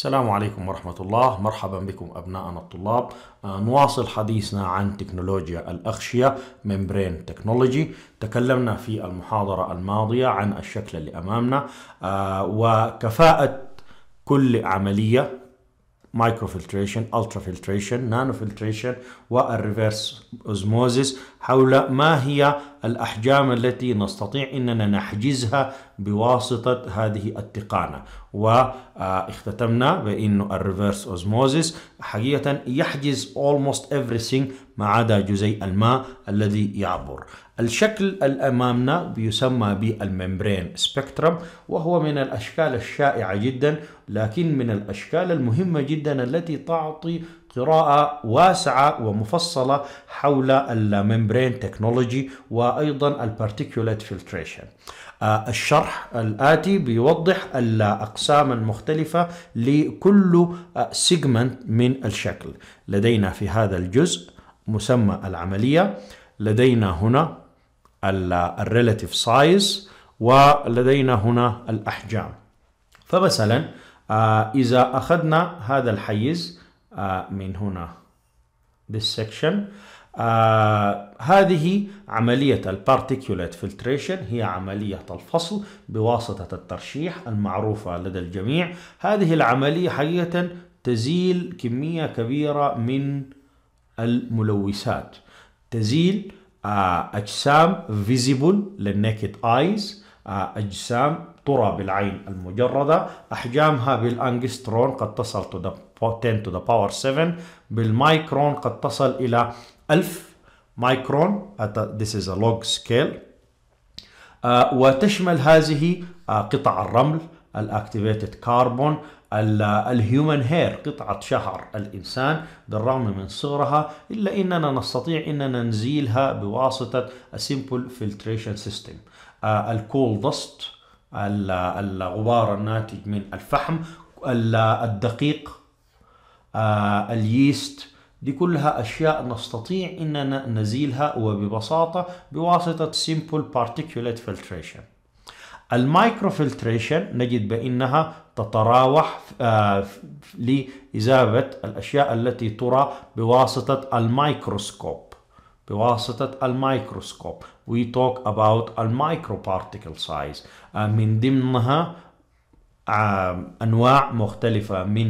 السلام عليكم ورحمة الله مرحبا بكم أبناءنا الطلاب آه، نواصل حديثنا عن تكنولوجيا الأغشية ممبرين تكنولوجي تكلمنا في المحاضرة الماضية عن الشكل اللي أمامنا آه، وكفاءة كل عملية مايكرو فلتريشن الترا فلتريشن نانو فلتريشن والريفرس اوزموزيس حول ما هي الأحجام التي نستطيع أننا نحجزها بواسطة هذه التقانة واختتمنا آه، بأنه الريفرس أوزموزيس حقيقة يحجز almost everything ما عدا جزيء الماء الذي يعبر الشكل الأمامنا بيسمى بالممبرين سبيكترم وهو من الأشكال الشائعة جدا لكن من الأشكال المهمة جدا التي تعطي قراءة واسعة ومفصلة حول الممبرين تكنولوجي وأيضا البارتيكولات آه، فلتريشن الشرح الآتي بيوضح الأقسام المختلفة لكل سيجمنت آه، من الشكل لدينا في هذا الجزء مسمى العملية لدينا هنا الريلاتيف آه، سايز ولدينا هنا الأحجام فمثلا إذا أخذنا هذا الحيز آه، من هنا this section آه هذه عملية البارتيكولات فلتريشن هي عملية الفصل بواسطة الترشيح المعروفة لدى الجميع هذه العملية حقيقة تزيل كمية كبيرة من الملوثات تزيل آه أجسام visible للنكت ايز آه أجسام ترى بالعين المجردة أحجامها بالأنجسترون قد تصل to the 10 to the power 7 بالمايكرون قد تصل إلى 1000 مايكرون this is a log scale uh, وتشمل هذه uh, قطع الرمل الاكتيفيتد كاربون الهيومن هير قطعة شعر الإنسان بالرغم من صغرها إلا إننا نستطيع أننا نزيلها بواسطة a فلتريشن سيستم الكول دست cool الغبار الناتج من الفحم الدقيق آه، اليست دي كلها أشياء نستطيع أننا نزيلها وببساطة بواسطة simple particulate filtration المايكروفلتريشن نجد بأنها تتراوح آه، لإذابة الأشياء التي ترى بواسطة الميكروسكوب بواسطة الميكروسكوب we talk about particle size آه، من ضمنها آه، أنواع مختلفة من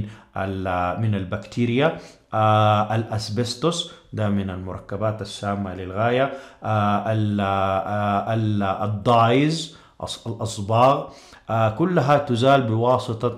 من البكتيريا آه، الأسبستوس ده من المركبات السامة للغاية الدايز الأصباغ آه، كلها تزال بواسطة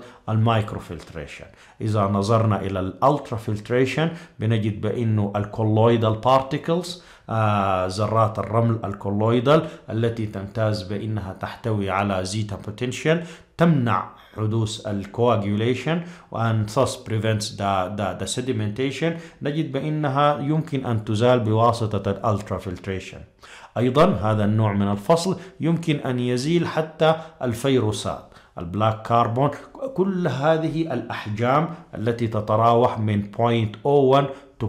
فلتريشن إذا نظرنا إلى الألترا فلتريشن بنجد بأنه الكولويدال بارتيكلز آه ذرات الرمل الكولويدال التي تمتاز بأنها تحتوي على زيتا بوتنشال تمنع حدوث الكواجيوليشن وأن thus prevents the, sedimentation نجد بأنها يمكن أن تزال بواسطة الالترا فلتريشن أيضا هذا النوع من الفصل يمكن أن يزيل حتى الفيروسات البلاك كاربون كل هذه الأحجام التي تتراوح من 0.01 to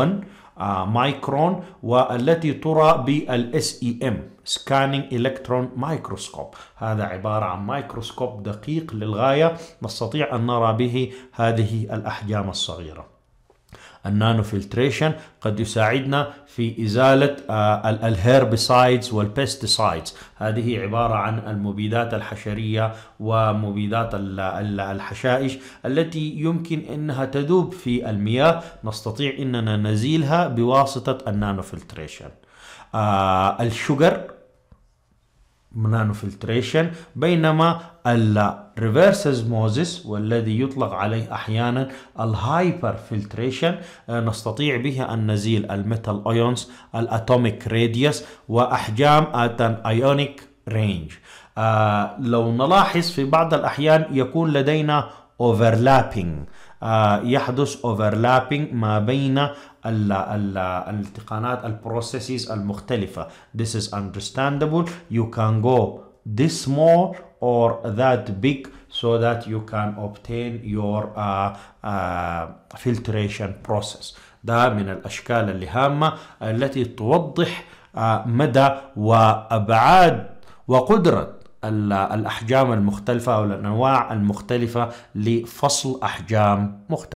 0.1 مايكرون آه، والتي ترى بالاس اي ام سكانينج الكترون مايكروسكوب هذا عبارة عن مايكروسكوب دقيق للغاية نستطيع أن نرى به هذه الأحجام الصغيرة النانو فلتريشن قد يساعدنا في إزالة آه، الهيربسايدز والبيستسايدز هذه عبارة عن المبيدات الحشرية ومبيدات الحشائش التي يمكن أنها تذوب في المياه نستطيع أننا نزيلها بواسطة النانو فلتريشن الشجر آه، نانو فلتريشن بينما الريفرس اسموزس والذي يطلق عليه احيانا الهايبر آه، فلتريشن نستطيع بها ان نزيل الميتال ايونز الاتوميك راديوس واحجام اتن ايونيك رينج لو نلاحظ في بعض الاحيان يكون لدينا overlapping يحدث overlapping ما بين ال ال التقانات البروسيسز المختلفة this is understandable you can go this small or that big so that you can obtain your uh, uh, filtration process ده من الأشكال اللي هامة التي توضح uh, مدى وأبعاد وقدرة الأحجام المختلفة أو الأنواع المختلفة لفصل أحجام مختلفة